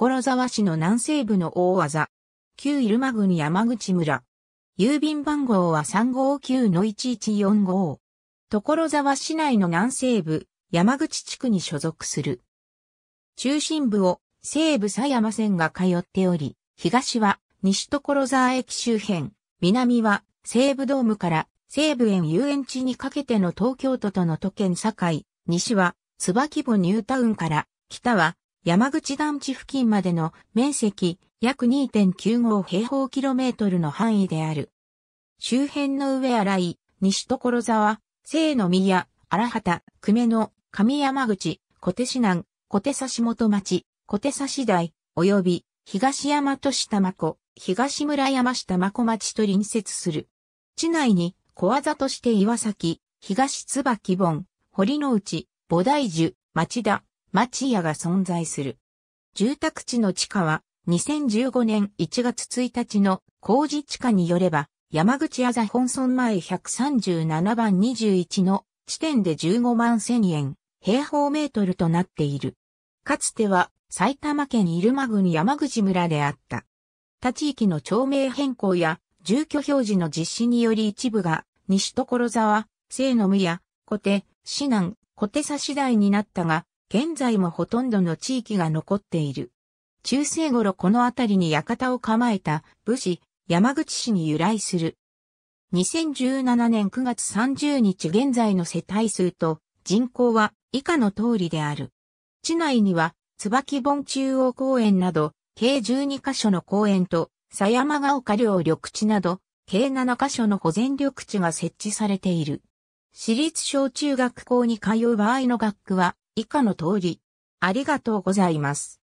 所沢市の南西部の大技。旧入間郡山口村。郵便番号は359-1145。所沢市内の南西部、山口地区に所属する。中心部を西部狭山線が通っており、東は西所沢駅周辺、南は西部ドームから西部園遊園地にかけての東京都との都県境、西は椿母ニュータウンから、北は山口団地付近までの面積約2.95平方キロメートルの範囲である。周辺の上荒井、西所沢、西の宮、荒畑、久米の上山口、小手市南、小手差元町、小手差し台、及び東山都市玉子、東村山市玉子町と隣接する。地内に小技として岩崎、東椿本、堀之内、菩提樹、町田、町屋が存在する。住宅地の地下は2015年1月1日の工事地下によれば、山口あざ本村前137番21の地点で15万1000円、平方メートルとなっている。かつては埼玉県入間郡山口村であった。他地域の町名変更や住居表示の実施により一部が西所沢、西の宮、小手、市南、小手差し台になったが、現在もほとんどの地域が残っている。中世頃この辺りに館を構えた武士、山口市に由来する。2017年9月30日現在の世帯数と人口は以下の通りである。市内には、椿盆中央公園など、計12カ所の公園と、狭山ヶ丘領緑地など、計7カ所の保全緑地が設置されている。私立小中学校に通う場合の学区は、以下の通り。ありがとうございます。